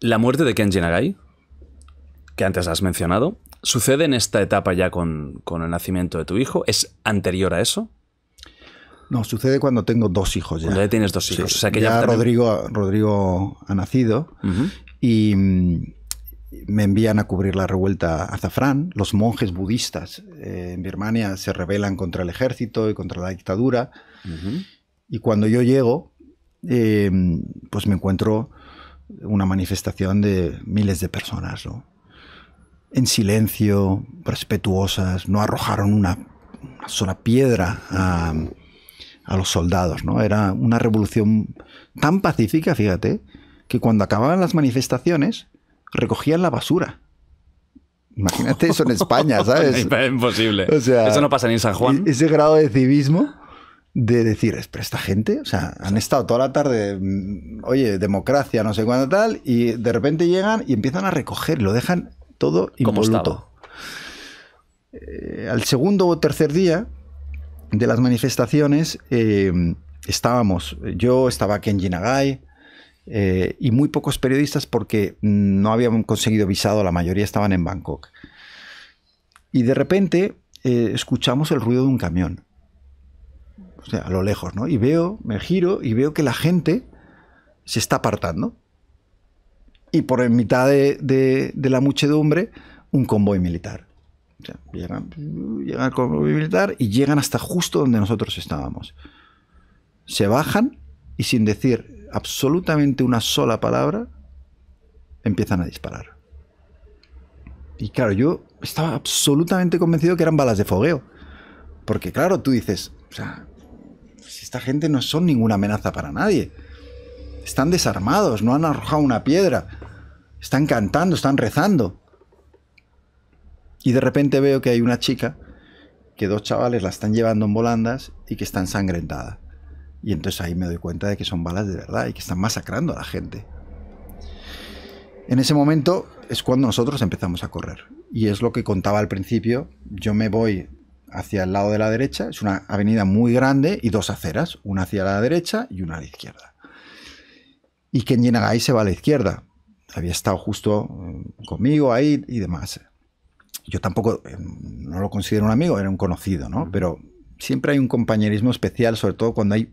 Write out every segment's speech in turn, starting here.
La muerte de Kenji Nagai, que antes has mencionado, sucede en esta etapa ya con, el nacimiento de tu hijo. ¿Es anterior a eso? No, sucede cuando tengo dos hijos ya. Cuando ya tienes dos hijos. O sea que ya, Rodrigo, ha nacido y mm, me envían a cubrir la revuelta a Zafrán. Los monjes budistas eh, en Birmania se rebelan contra el ejército y contra la dictadura. Y cuando yo llego, Em, pues me encuentro una manifestación de miles de personas, En silencio, respetuosas, no arrojaron una, sola piedra a, los soldados, ¿no? Era una revolución tan pacífica, fíjate, que cuando acababan las manifestaciones, recogían la basura. Imagínate eso en España, ¿sabes? Imposible. eso no pasa ni en San Juan. Ese grado de civismo de decir, esta gente, o sea, han estado toda la tarde, mm, oye, democracia, no sé cuándo tal, y de repente llegan y empiezan a recoger, lo dejan todo impoluto. Eh, al segundo o tercer día de las manifestaciones eh, estábamos, yo estaba aquí Nagai, eh, y muy pocos periodistas porque no habían conseguido visado, la mayoría estaban en Bangkok. Y de repente escuchamos el ruido de un camión o sea, a lo lejos, ¿no? Y veo, me giro y veo que la gente se está apartando. Y por en mitad de, la muchedumbre, un convoy militar. O sea, llegan, al convoy militar y llegan hasta justo donde nosotros estábamos. Se bajan y sin decir absolutamente una sola palabra, empiezan a disparar. Y claro, yo estaba absolutamente convencido que eran balas de fogueo. Porque claro, tú dices, esta gente no son ninguna amenaza para nadie. Están desarmados, no han arrojado una piedra. Están cantando, están rezando. Y de repente veo que hay una chica que dos chavales la están llevando en volandas y que está ensangrentada. Y entonces ahí me doy cuenta de que son balas de verdad y que están masacrando a la gente. En ese momento es cuando nosotros empezamos a correr. Y es lo que contaba al principio. Yo me voy hacia el lado de la derecha. Es una avenida muy grande y dos aceras, una hacia la derecha y una a la izquierda. Y Ken ahí se va a la izquierda. Había estado justo eh, conmigo ahí y demás. Yo tampoco eh, no lo considero un amigo, era un conocido, ¿no? Pero siempre hay un compañerismo especial, sobre todo cuando hay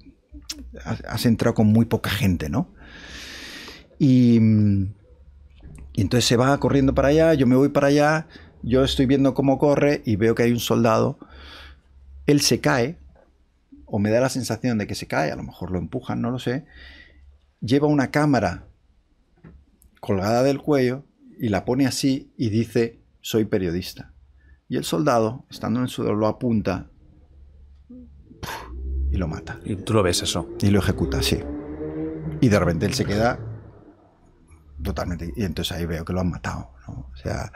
has entrado con muy poca gente, ¿no? Y, y entonces se va corriendo para allá, yo me voy para allá, yo estoy viendo cómo corre y veo que hay un soldado él se cae, o me da la sensación de que se cae, a lo mejor lo empujan, no lo sé, lleva una cámara colgada del cuello y la pone así y dice, soy periodista. Y el soldado, estando en el sudor, lo apunta y lo mata. Y tú lo ves eso. Y lo ejecuta, sí. Y de repente él se queda totalmente. Y entonces ahí veo que lo han matado. O sea,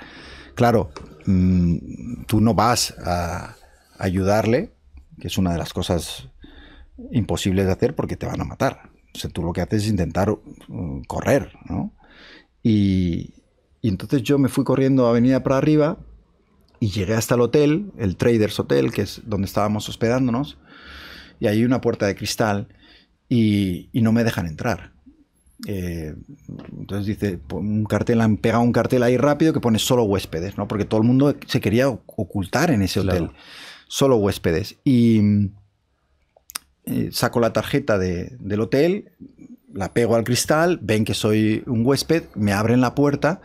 claro, mm, tú no vas a, ayudarle, que es una de las cosas imposibles de hacer porque te van a matar. O sea, tú lo que haces es intentar uh, correr, ¿no? Y, entonces yo me fui corriendo avenida para arriba y llegué hasta el hotel, el Traders Hotel, que es donde estábamos hospedándonos, y hay una puerta de cristal y, no me dejan entrar. Eh, entonces dice, un cartel, han pegado un cartel ahí rápido que pone solo huéspedes, ¿no? Porque todo el mundo se quería ocultar en ese hotel solo huéspedes. Y eh, saco la tarjeta del hotel, la pego al cristal, ven que soy un huésped, me abren la puerta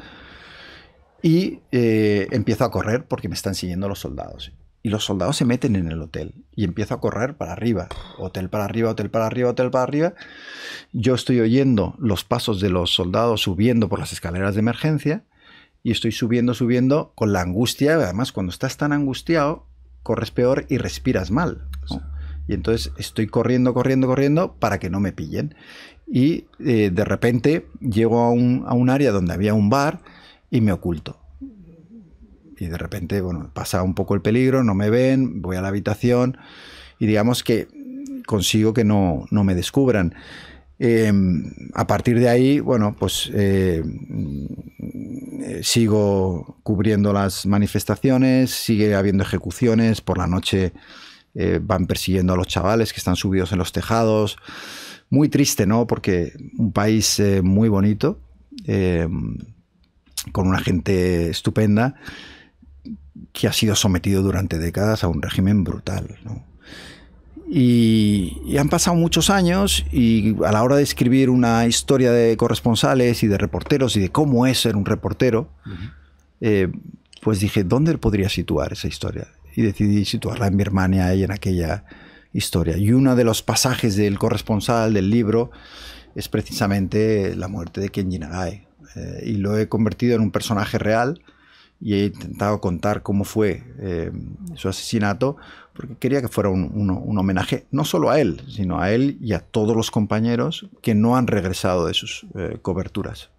y eh, empiezo a correr porque me están siguiendo los soldados. Y los soldados se meten en el hotel y empiezo a correr para arriba, hotel para arriba, hotel para arriba, hotel para arriba. Yo estoy oyendo los pasos de los soldados subiendo por las escaleras de emergencia y estoy subiendo, subiendo con la angustia. Además, cuando estás tan angustiado, corres peor y respiras mal. Y entonces estoy corriendo, corriendo, corriendo para que no me pillen. Y eh, de repente llego a un, área donde había un bar y me oculto y de repente, bueno, pasa un poco el peligro, no me ven, voy a la habitación y digamos que consigo que no, no me descubran. Em, a partir de ahí, bueno, pues eh, sigo cubriendo las manifestaciones, sigue habiendo ejecuciones, por la noche eh, van persiguiendo a los chavales que están subidos en los tejados. Muy triste, ¿no? Porque un país eh, muy bonito, eh, con una gente estupenda, que ha sido sometido durante décadas a un régimen brutal, ¿no? Y, han pasado muchos años y a la hora de escribir una historia de corresponsales y de reporteros y de cómo es ser un reportero, eh, pues dije, ¿dónde podría situar esa historia? Y decidí situarla en Birmania y en aquella historia. Y uno de los pasajes del corresponsal del libro es precisamente la muerte de Kenji Nagai. Eh, y lo he convertido en un personaje real y he intentado contar cómo fue eh, su asesinato porque quería que fuera un, homenaje no solo a él, sino a él y a todos los compañeros que no han regresado de sus eh, coberturas.